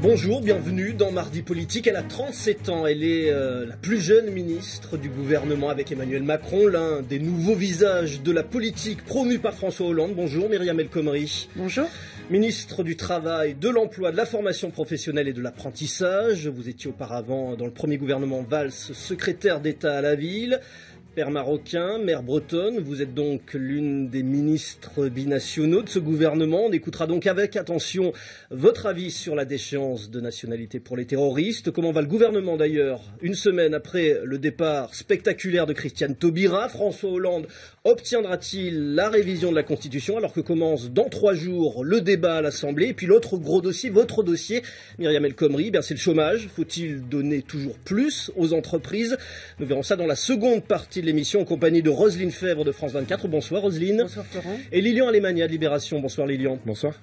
Bonjour, bienvenue dans Mardi Politique. Elle a 37 ans, elle est euh, la plus jeune ministre du gouvernement avec Emmanuel Macron, l'un des nouveaux visages de la politique promue par François Hollande. Bonjour Myriam El Khomri. Bonjour. Ministre du Travail, de l'Emploi, de la Formation professionnelle et de l'Apprentissage. Vous étiez auparavant dans le premier gouvernement Valls, secrétaire d'État à la ville marocain, maire bretonne. Vous êtes donc l'une des ministres binationaux de ce gouvernement. On écoutera donc avec attention votre avis sur la déchéance de nationalité pour les terroristes. Comment va le gouvernement d'ailleurs Une semaine après le départ spectaculaire de Christiane Taubira, François Hollande obtiendra-t-il la révision de la Constitution alors que commence dans trois jours le débat à l'Assemblée Et puis l'autre gros dossier, votre dossier, Myriam El Khomri, eh c'est le chômage. Faut-il donner toujours plus aux entreprises Nous verrons ça dans la seconde partie de l'émission en compagnie de Roselyne Fèvre de France 24. Bonsoir Roselyne. Bonsoir Florent. Et Lilian Alemania de Libération. Bonsoir Lilian. Bonsoir.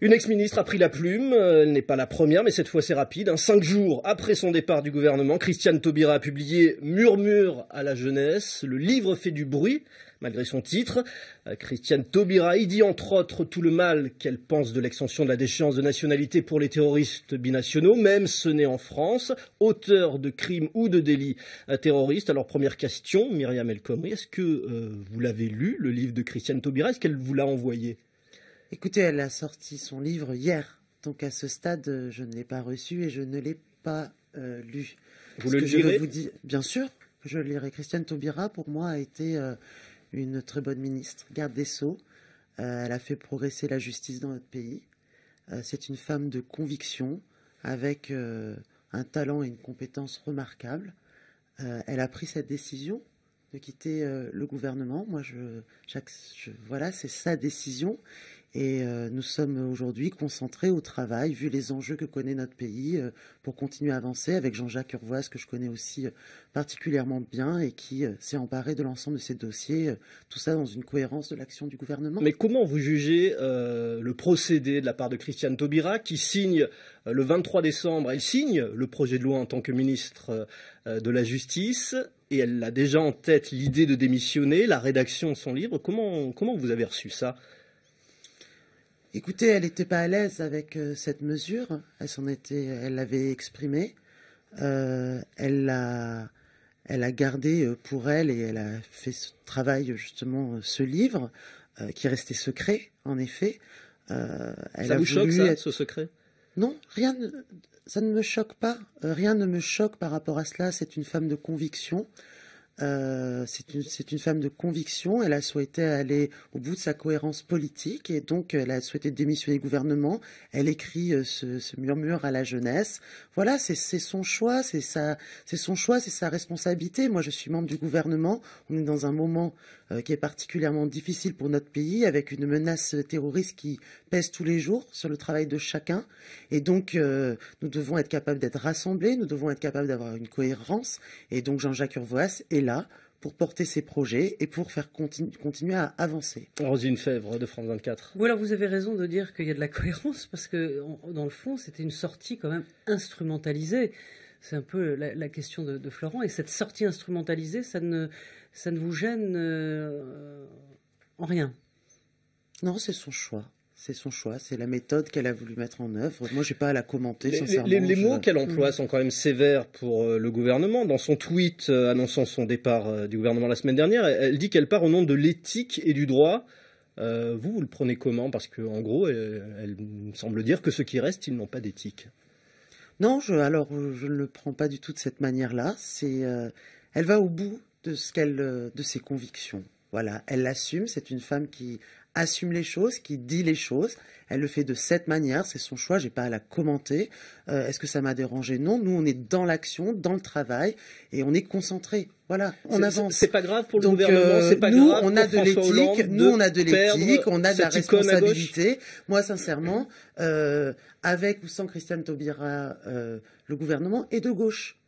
Une ex-ministre a pris la plume, elle n'est pas la première, mais cette fois c'est rapide. Hein. Cinq jours après son départ du gouvernement, Christiane Taubira a publié Murmure à la jeunesse. Le livre fait du bruit, Malgré son titre, euh, Christiane Taubira il dit entre autres tout le mal qu'elle pense de l'extension de la déchéance de nationalité pour les terroristes binationaux, même ce n'est en France, auteur de crimes ou de délits euh, terroristes. Alors première question, Myriam El Khomri, est-ce que euh, vous l'avez lu, le livre de Christiane Taubira Est-ce qu'elle vous l'a envoyé Écoutez, elle a sorti son livre hier. Donc à ce stade, je ne l'ai pas reçu et je ne l'ai pas lu. Vous le lirez Bien sûr, je le lirai. Christiane Taubira, pour moi, a été une très bonne ministre, garde des sceaux. Euh, elle a fait progresser la justice dans notre pays. Euh, c'est une femme de conviction, avec euh, un talent et une compétence remarquables. elle a pris cette décision de quitter le gouvernement. Moi, je, je voilà, c'est sa décision. Et euh, nous sommes aujourd'hui concentrés au travail, vu les enjeux que connaît notre pays, euh, pour continuer à avancer avec Jean-Jacques Urvoise, que je connais aussi euh, particulièrement bien et qui s'est emparé de l'ensemble de ces dossiers, tout ça dans une cohérence de l'action du gouvernement. Mais comment vous jugez le procédé de la part de Christiane Taubira, qui signe le 23 décembre, elle signe le projet de loi en tant que ministre de la Justice et elle a déjà en tête l'idée de démissionner, la rédaction de son livre. Comment, comment vous avez reçu ça Écoutez, elle n'était pas à l'aise avec euh, cette mesure. Elle s'en était, elle l'avait exprimée. Euh, elle l'a, elle a gardé euh, pour elle et elle a fait ce travail justement, ce livre qui restait secret, en effet. elle ça vous choque ce secret Non, rien. Ça ne me choque pas. rien ne me choque par rapport à cela. C'est une femme de conviction. Euh, c'est une, femme de conviction. Elle a souhaité aller au bout de sa cohérence politique et donc elle a souhaité démissionner du gouvernement. Elle écrit euh, ce, murmure à la jeunesse. Voilà, c'est son choix, c'est son choix, c'est sa responsabilité. Moi, je suis membre du gouvernement. On est dans un moment euh, qui est particulièrement difficile pour notre pays, avec une menace terroriste qui pèse tous les jours sur le travail de chacun. Et donc, nous devons être capables d'être rassemblés, nous devons être capables d'avoir une cohérence. Et donc, Jean-Jacques Urvoas est là pour porter ses projets et pour faire continuer à avancer. une Fèvre de France 24. Ou alors vous avez raison de dire qu'il y a de la cohérence parce que dans le fond c'était une sortie quand même instrumentalisée. C'est un peu la, question de, Florent et cette sortie instrumentalisée ça ne ça ne vous gêne euh, en rien. Non, c'est son choix c'est son choix, c'est la méthode qu'elle a voulu mettre en œuvre. Moi, je n'ai pas à la commenter. Les, sincèrement, les, mots qu'elle emploie mm. sont quand même sévères pour euh, le gouvernement. Dans son tweet euh, annonçant son départ euh, du gouvernement la semaine dernière, elle dit qu'elle part au nom de l'éthique et du droit. vous, vous le prenez comment Parce qu'en gros, elle, semble dire que ceux qui restent, ils n'ont pas d'éthique. Non, je, alors je ne le prends pas du tout de cette manière-là. C'est, elle va au bout de ce de ses convictions. Voilà, elle l'assume. C'est une femme qui assume les choses, qui dit les choses. Elle le fait de cette manière, c'est son choix, j'ai pas à la commenter. Euh, est-ce que ça m'a dérangé Non, nous on est dans l'action, dans le travail et on est concentré. Voilà, on avance. C'est pas grave pour le gouvernement, euh, c'est pas nous, On a de l'éthique, nous on a de l'éthique, on a de la responsabilité. Moi sincèrement, euh, avec ou sans Christiane Taubira, le gouvernement est de gauche.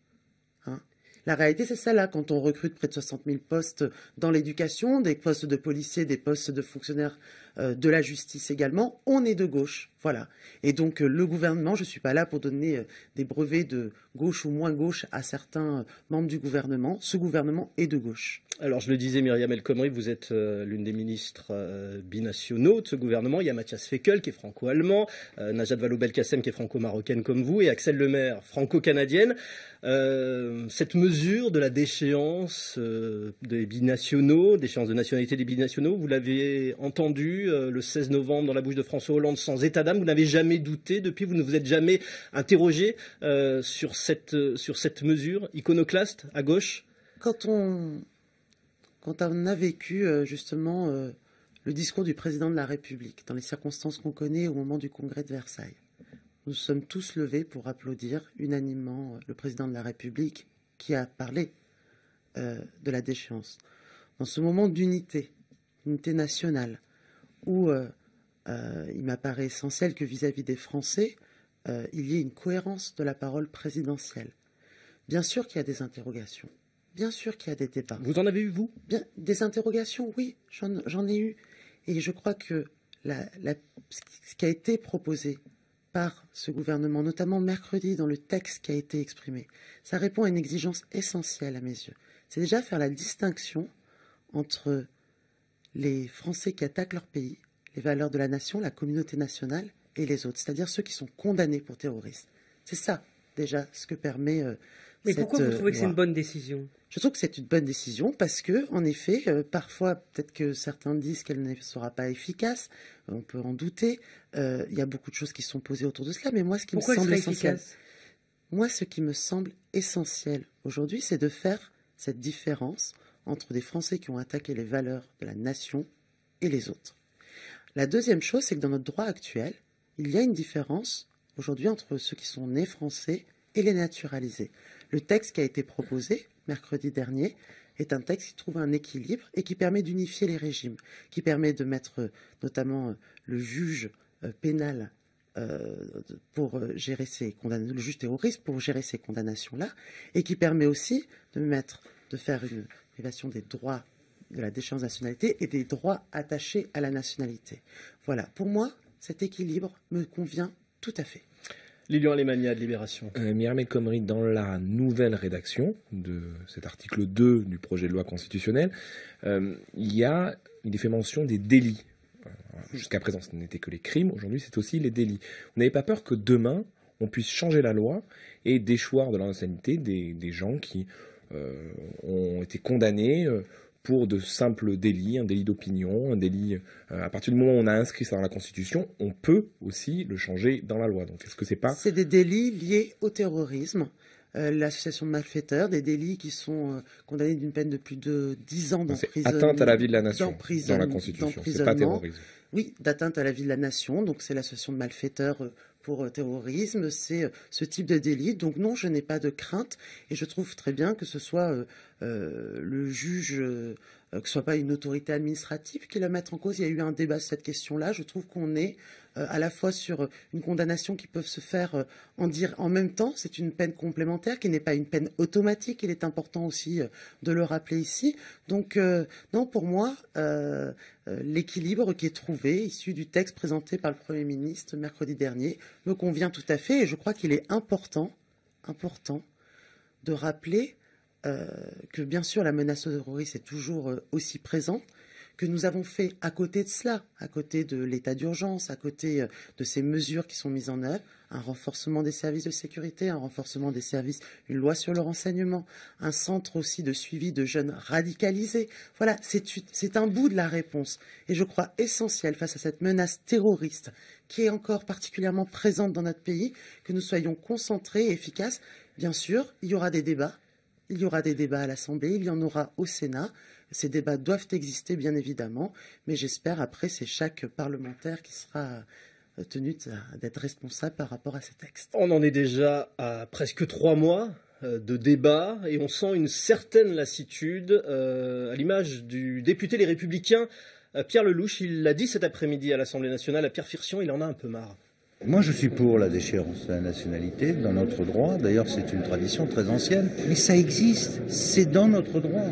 La réalité, c'est celle-là. Quand on recrute près de 60 000 postes dans l'éducation, des postes de policiers, des postes de fonctionnaires euh, de la justice également, on est de gauche. Voilà. Et donc euh, le gouvernement, je ne suis pas là pour donner euh, des brevets de gauche ou moins gauche à certains membres du gouvernement. Ce gouvernement est de gauche. Alors je le disais, Myriam El Khomri, vous êtes l'une des ministres binationaux de ce gouvernement. Il y a Mathias Fekel qui est franco-allemand, Najat Vallaud-Belkacem qui est franco-marocaine comme vous, et Axel Maire, franco-canadienne. cette mesure de la déchéance des binationaux, déchéance de nationalité des binationaux, vous l'avez entendue euh, le 16 novembre dans la bouche de François Hollande sans état d'âme. Vous n'avez jamais douté depuis, vous ne vous êtes jamais interrogé euh, euh, sur, cette, mesure iconoclaste à gauche Quand on, a vécu justement le discours du président de la République dans les circonstances qu'on connaît au moment du congrès de Versailles, nous sommes tous levés pour applaudir unanimement le président de la République qui a parlé de la déchéance. Dans ce moment d'unité, d'unité nationale, où euh, euh, il m'apparaît essentiel que vis-à-vis des Français, euh, il y ait une cohérence de la parole présidentielle. Bien sûr qu'il y a des interrogations. Bien sûr qu'il y a des débats. Vous en avez eu, vous Des interrogations, oui, j'en ai eu. Et je crois que ce qui a été proposé par ce gouvernement, notamment mercredi dans le texte qui a été exprimé, ça répond à une exigence essentielle à mes yeux. C'est déjà faire la distinction entre les Français qui attaquent leur pays, les valeurs de la nation, la communauté nationale et les autres, c'est-à-dire ceux qui sont condamnés pour terroristes. C'est ça, déjà, ce que permet. Euh, mais pourquoi vous trouvez que c'est euh, une bonne décision Je trouve que c'est une bonne décision parce que, en effet, euh, parfois, peut-être que certains disent qu'elle ne sera pas efficace, on peut en douter. Il y a beaucoup de choses qui sont posées autour de cela. Mais moi, ce qui me semble essentiel. Moi, ce qui me semble essentiel aujourd'hui, c'est de faire cette différence entre des Français qui ont attaqué les valeurs de la nation et les autres. La deuxième chose, c'est que dans notre droit actuel, il y a une différence aujourd'hui entre ceux qui sont nés français et les naturalisés. Le texte qui a été proposé mercredi dernier est un texte qui trouve un équilibre et qui permet d'unifier les régimes, qui permet de mettre euh, notamment euh, le juge euh, pénal pour gérer ces condamnations, le juge terroriste pour gérer ces condamnations-là, et qui permet aussi de mettre de faire une privation des droits de la déchéance de nationalité et des droits attachés à la nationalité. Voilà, pour moi, cet équilibre me convient tout à fait. Lilian Alemania de Libération. Euh, Myriam dans la nouvelle rédaction de cet article 2 du projet de loi constitutionnelle, euh, il y a, il est fait mention des délits. Euh, jusqu'à présent, ce n'était que les crimes. Aujourd'hui, c'est aussi les délits. Vous n'avez pas peur que demain, on puisse changer la loi et déchoir de la des gens qui euh, ont été condamnés euh, pour de simples délits, un délit d'opinion, un délit. Euh, à partir du moment où on a inscrit ça dans la Constitution, on peut aussi le changer dans la loi. Donc, est-ce que c'est pas C'est des délits liés au terrorisme, l'association de malfaiteurs, des délits qui sont condamnés d'une peine de plus de 10 ans d'emprisonnement. Atteinte à la vie de la nation dans la Constitution, c'est pas terrorisme. Oui, d'atteinte à la vie de la nation. Donc, c'est l'association de malfaiteurs pour euh, terrorisme, c'est euh, ce type de délit. Donc non, je n'ai pas de crainte et je trouve très bien que ce soit euh, le juge que ce soit pas une autorité administrative qui la mette en cause. Il y a eu un débat sur cette question-là. Je trouve qu'on est euh, à la fois sur euh, une condamnation qui peut se faire euh, en dire en même temps. C'est une peine complémentaire qui n'est pas une peine automatique. Il est important aussi de le rappeler ici. Donc, non, pour moi, l'équilibre qui est trouvé, issu du texte présenté par le Premier ministre mercredi dernier, me convient tout à fait et je crois qu'il est important, important de rappeler que bien sûr la menace terroriste est toujours aussi présente, que nous avons fait à côté de cela, à côté de l'état d'urgence, à côté euh, de ces mesures qui sont mises en œuvre, un renforcement des services de sécurité, un renforcement des services, une loi sur le renseignement, un centre aussi de suivi de jeunes radicalisés. Voilà, c'est un bout de la réponse. Et je crois essentiel face à cette menace terroriste qui est encore particulièrement présente dans notre pays, que nous soyons concentrés et efficaces. Bien sûr, il y aura des débats. Il y aura des débats à l'Assemblée, il y en aura au Sénat. Ces débats doivent exister, bien évidemment, mais j'espère, après, c'est chaque parlementaire qui sera euh, tenu d'être responsable par rapport à ces textes. On en est déjà à presque trois mois euh, de débats et on sent une certaine lassitude euh, à l'image du député Les Républicains Pierre Lelouch. Il l'a dit cet après-midi à l'Assemblée nationale à Pierre Firsion, il en a un peu marre. Moi, je suis pour la déchéance de la nationalité dans notre droit. D'ailleurs, c'est une tradition très ancienne. Mais ça existe. C'est dans notre droit.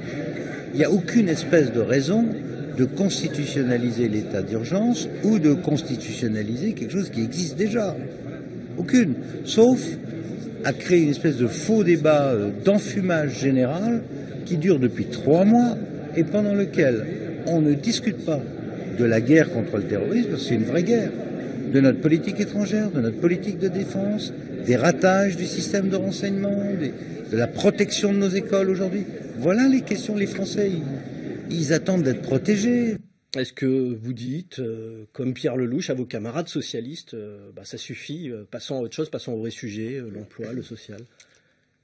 Il n'y a aucune espèce de raison de constitutionnaliser l'état d'urgence ou de constitutionnaliser quelque chose qui existe déjà. Aucune. Sauf à créer une espèce de faux débat euh, d'enfumage général qui dure depuis trois mois et pendant lequel on ne discute pas de la guerre contre le terrorisme, parce c'est une vraie guerre de notre politique étrangère, de notre politique de défense, des ratages du système de renseignement, de la protection de nos écoles aujourd'hui. Voilà les questions. Les Français, ils, attendent d'être protégés. Est-ce que vous dites, euh, comme Pierre Lelouch, à vos camarades socialistes, euh, bah, ça suffit, euh, passons à autre chose, passons au vrai sujet, l'emploi, le social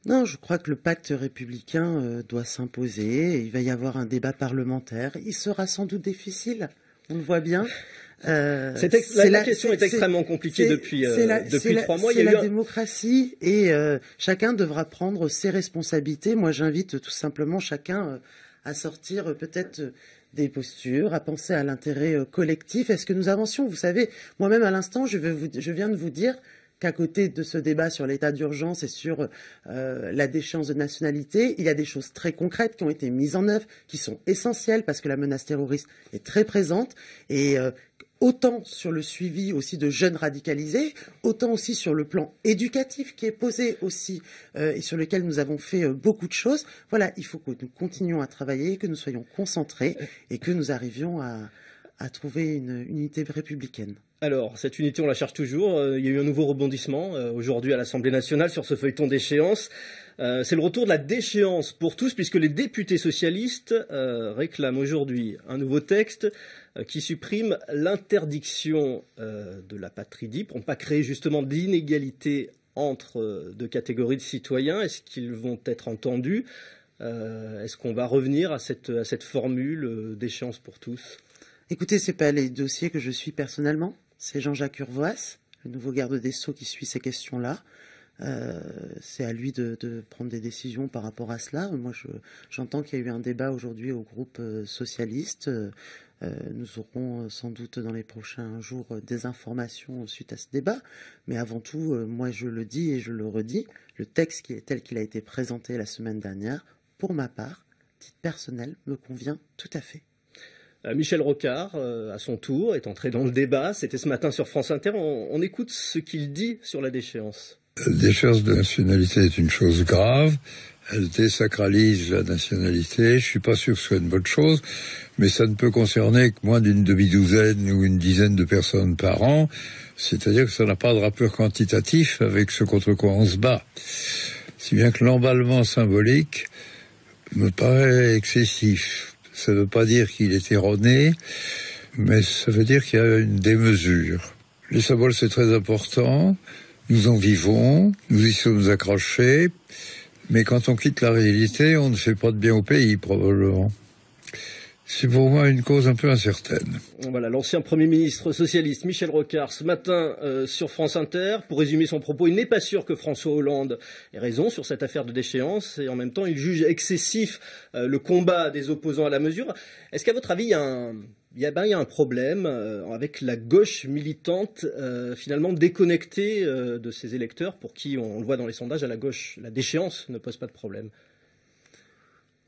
Non, je crois que le pacte républicain doit s'imposer. Il va y avoir un débat parlementaire. Il sera sans doute difficile, on le voit bien. Euh, la, question est, extrêmement compliquée depuis, euh, trois mois. C'est la démocratie et euh, chacun devra prendre ses responsabilités. Moi, j'invite tout simplement chacun à sortir peut-être des postures, à penser à l'intérêt collectif. Est-ce que nous avancions Vous savez, moi-même à l'instant, je, viens de vous dire qu'à côté de ce débat sur l'état d'urgence et sur la déchéance de nationalité, il y a des choses très concrètes qui ont été mises en œuvre, qui sont essentielles parce que la menace terroriste est très présente. Et autant sur le suivi aussi de jeunes radicalisés, autant aussi sur le plan éducatif qui est posé aussi euh, et sur lequel nous avons fait euh, beaucoup de choses. Voilà, il faut que nous continuions à travailler, que nous soyons concentrés et que nous arrivions à, à trouver une unité républicaine. Alors, cette unité, on la cherche toujours. Euh, il y a eu un nouveau rebondissement euh, aujourd'hui à l'Assemblée nationale sur ce feuilleton d'échéance. Euh, c'est le retour de la déchéance pour tous, puisque les députés socialistes réclament aujourd'hui un nouveau texte qui supprime l'interdiction de la patridie pour ne pas créer justement d'inégalité entre deux catégories de citoyens. Est-ce qu'ils vont être entendus Est-ce qu'on va revenir à cette formule d'échéance pour tous Écoutez, c'est pas les dossiers que je suis personnellement, c'est Jean-Jacques Urvoas, le nouveau garde des Sceaux qui suit ces questions-là. Euh, c'est à lui de, prendre des décisions par rapport à cela. Moi, j'entends qu'il y a eu un débat aujourd'hui au groupe euh, socialiste. Euh, nous aurons sans doute dans les prochains jours des informations suite à ce débat. Mais avant tout, moi, je le dis et je le redis, le texte qui est tel qu'il a été présenté la semaine dernière, pour ma part, titre personnel, me convient tout à fait. Euh, Michel Rocard, euh, à son tour, est entré dans le débat. C'était ce matin sur France Inter. On, écoute ce qu'il dit sur la déchéance. La déchéance de nationalité est une chose grave. Elle désacralise la nationalité. Je ne suis pas sûr que ce soit une bonne chose, mais ça ne peut concerner que moins d'une demi-douzaine ou une dizaine de personnes par an. C'est-à-dire que ça n'a pas de rapport quantitatif avec ce contre quoi on se bat. Si bien que l'emballement symbolique me paraît excessif. Ça ne veut pas dire qu'il est erroné, mais ça veut dire qu'il y a une démesure. Les symboles, c'est très important. Nous en vivons, nous y sommes accrochés, mais quand on quitte la réalité, on ne fait pas de bien au pays, probablement c'est pour moi une cause un peu incertaine. Voilà, l'ancien Premier ministre socialiste Michel Rocard, ce matin euh, sur France Inter, pour résumer son propos, il n'est pas sûr que François Hollande ait raison sur cette affaire de déchéance et en même temps il juge excessif euh, le combat des opposants à la mesure. Est-ce qu'à votre avis, il y a un, ben, un problème euh, avec la gauche militante finalement déconnectée de ses électeurs pour qui, on, on, le voit dans les sondages, à la gauche, la déchéance ne pose pas de problème.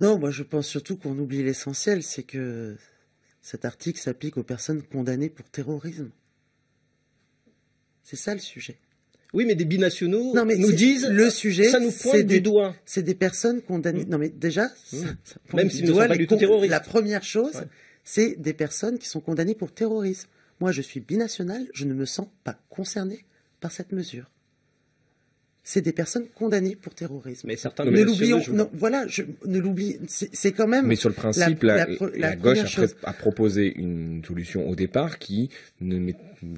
Non, moi je pense surtout qu'on oublie l'essentiel, c'est que cet article s'applique aux personnes condamnées pour terrorisme. C'est ça le sujet. Oui, mais des binationaux nous disent le sujet, ça nous pointe du doigt. C'est des personnes condamnées. Mmh. Non, mais déjà, mmh. même si du La première chose, c'est des personnes qui sont condamnées pour terrorisme. Moi, je suis binational, je ne me sens pas concerné par cette mesure c'est des personnes condamnées pour terrorisme. Mais certains ne l'oublions. voilà, je, ne l'oublie. C'est quand même. Mais sur le principe, la, gauche a, proposé une solution au départ qui,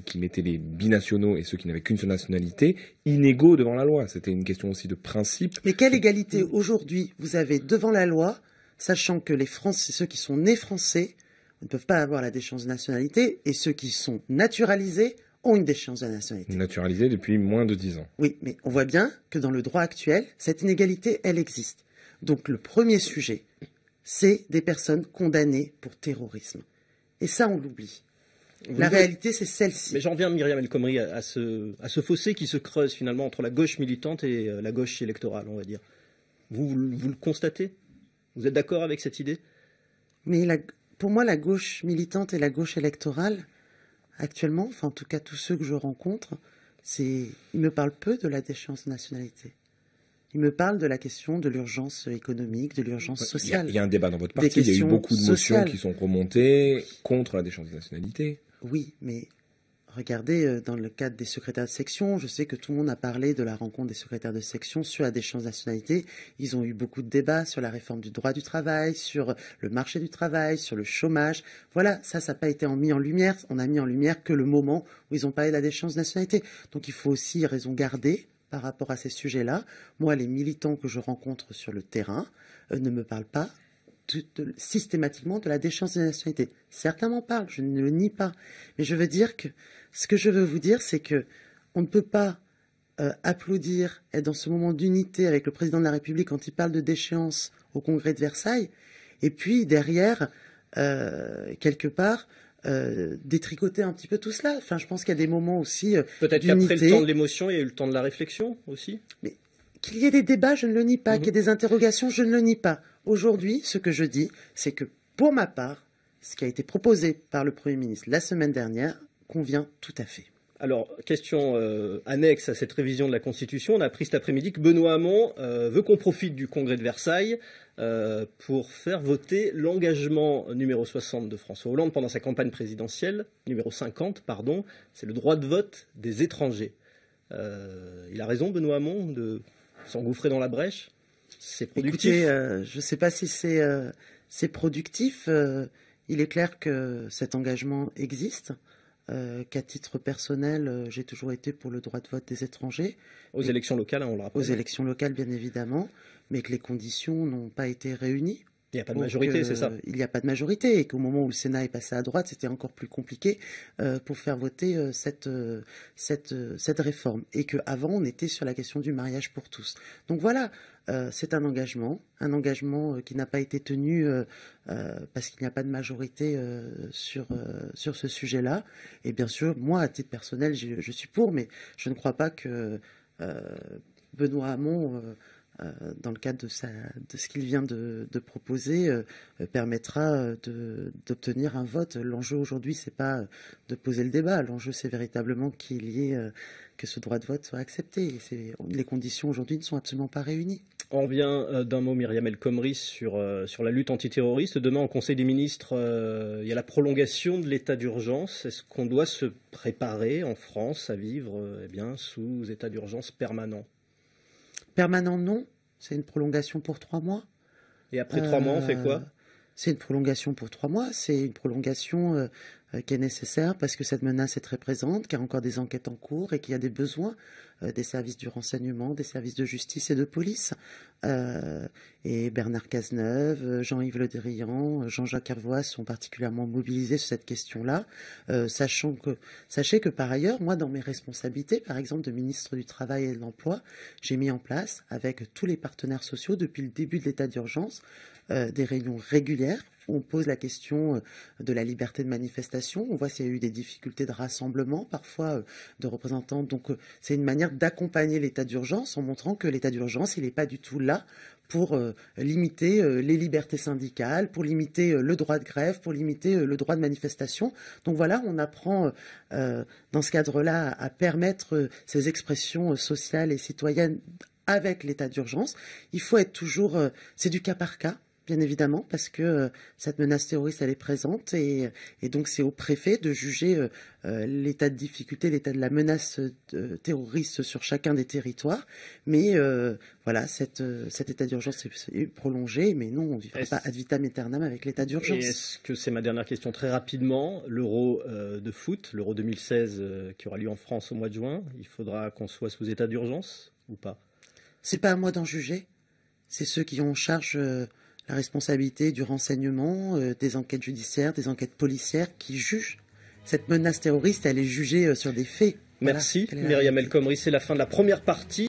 qui mettait les binationaux et ceux qui n'avaient qu'une seule nationalité inégaux devant la loi. C'était une question aussi de principe. Mais quelle égalité aujourd'hui vous avez devant la loi, sachant que les Français, ceux qui sont nés français, ne peuvent pas avoir la déchéance de nationalité et ceux qui sont naturalisés ont une déchéance de nationalité. Naturalisée depuis moins de 10 ans. Oui, mais on voit bien que dans le droit actuel, cette inégalité, elle existe. Donc le premier sujet, c'est des personnes condamnées pour terrorisme. Et ça, on l'oublie. la réalité, c'est celle-ci. Mais j'en viens, Myriam El Khomri, à, ce, fossé qui se creuse finalement entre la gauche militante et euh, la gauche électorale, on va dire. Vous, le constatez Vous êtes d'accord avec cette idée Mais pour moi, la gauche militante et la gauche électorale, actuellement, enfin en tout cas tous ceux que je rencontre, ils me parlent peu de la déchéance de nationalité. Ils me parlent de la question de l'urgence économique, de l'urgence sociale. Il y, a, un débat dans votre parti. Il y a eu beaucoup de motions qui sont remontées contre la déchéance de nationalité. Oui, mais regardez, euh, dans le cadre des secrétaires de section, je sais que tout le monde a parlé de la rencontre des secrétaires de section sur la déchéance de nationalité. Ils ont eu beaucoup de débats sur la réforme du droit du travail, sur le marché du travail, sur le chômage. Voilà, ça, ça n'a pas été mis en lumière. On a mis en lumière que le moment où ils ont parlé de la déchéance de nationalité. Donc il faut aussi raison garder par rapport à ces sujets-là. Moi, les militants que je rencontre sur le terrain euh, ne me parlent pas systématiquement de la déchéance de nationalité. Certains m'en parlent, je ne le nie pas. Mais je veux dire que ce que je veux vous dire, c'est que on ne peut pas euh, applaudir, être dans ce moment d'unité avec le président de la République quand il parle de déchéance au congrès de Versailles, et puis derrière, euh, quelque part, euh, détricoter un petit peu tout cela. Enfin, je pense qu'il y a des moments aussi. Peut-être qu'après le temps de l'émotion, il y a eu le temps de la réflexion aussi. Mais qu'il y ait des débats, je ne le nie pas. Mhm. Qu'il y ait des interrogations, je ne le nie pas. Aujourd'hui, ce que je dis, c'est que pour ma part, ce qui a été proposé par le Premier ministre la semaine dernière convient tout à fait. Alors, question euh, annexe à cette révision de la Constitution. On a appris cet après-midi que Benoît Hamon euh, veut qu'on profite du Congrès de Versailles euh, pour faire voter l'engagement numéro 60 de François Hollande pendant sa campagne présidentielle, numéro 50, pardon, c'est le droit de vote des étrangers. il a raison, Benoît Hamon, de s'engouffrer dans la brèche euh, je ne sais pas si c'est euh, productif. Euh, il est clair que cet engagement existe. qu'à titre personnel, j'ai toujours été pour le droit de vote des étrangers. Aux élections locales, hein, on le rappelle. Aux élections locales, bien évidemment, mais que les conditions n'ont pas été réunies il n'y a pas de majorité, c'est ça Il n'y a pas de majorité et qu'au moment où le Sénat est passé à droite, c'était encore plus compliqué euh, pour faire voter euh, euh, cette, réforme. Et qu'avant, on était sur la question du mariage pour tous. Donc voilà, c'est un engagement, un engagement qui n'a pas été tenu parce qu'il n'y a pas de majorité sur, sur ce sujet-là. Et bien sûr, moi, à titre personnel, je, suis pour, mais je ne crois pas que Benoît Hamon euh, dans le cadre de, de ce qu'il vient de, proposer, euh, euh, permettra d'obtenir un vote. L'enjeu aujourd'hui, c'est pas de poser le débat. L'enjeu, c'est véritablement qu'il y ait que ce droit de vote soit accepté. Les conditions aujourd'hui ne sont absolument pas réunies. On vient d'un mot, Myriam El Khomri, sur, la lutte antiterroriste. Demain, au Conseil des ministres, il y a la prolongation de l'état d'urgence. Est-ce qu'on doit se préparer en France à vivre eh bien, sous état d'urgence permanent Permanent, non. C'est une prolongation pour trois mois. Et après trois mois, on fait quoi euh, C'est une prolongation pour trois mois. C'est une prolongation euh, euh, qui est nécessaire parce que cette menace est très présente, qu'il y a encore des enquêtes en cours et qu'il y a des besoins euh, des services du renseignement, des services de justice et de police. Euh, et Bernard Cazeneuve, Jean-Yves Le Drian, Jean-Jacques Hervois sont particulièrement mobilisés sur cette question-là. Sachant que, sachez que par ailleurs, moi, dans mes responsabilités, par exemple de ministre du Travail et de l'Emploi, j'ai mis en place avec tous les partenaires sociaux depuis le début de l'état d'urgence des réunions régulières on pose la question euh, de la liberté de manifestation. On voit s'il y a eu des difficultés de rassemblement, parfois euh, de représentants. Donc, euh, c'est une manière d'accompagner l'état d'urgence en montrant que l'état d'urgence, il n'est pas du tout là pour limiter les libertés syndicales, pour limiter le droit de grève, pour limiter le droit de manifestation. Donc voilà, on apprend dans ce cadre-là à permettre ces expressions sociales et citoyennes avec l'état d'urgence. Il faut être toujours, c'est du cas par cas bien évidemment, parce que euh, cette menace terroriste, elle est présente, et, donc c'est au préfet de juger euh, euh, l'état de difficulté, l'état de la menace terroriste sur chacun des territoires. Mais voilà, cette, cet état d'urgence est prolongé, mais non, on ne vivra pas ad vitam aeternam avec l'état d'urgence. Est-ce que c'est ma dernière question très rapidement L'euro de foot, l'euro 2016 qui aura lieu en France au mois de juin, il faudra qu'on soit sous état d'urgence ou pas C'est pas à moi d'en juger. C'est ceux qui ont en charge la responsabilité du renseignement, euh, des enquêtes judiciaires, des enquêtes policières qui jugent. Cette menace terroriste, elle est jugée euh, sur des faits. Merci Myriam El Khomri, c'est la fin de la première partie.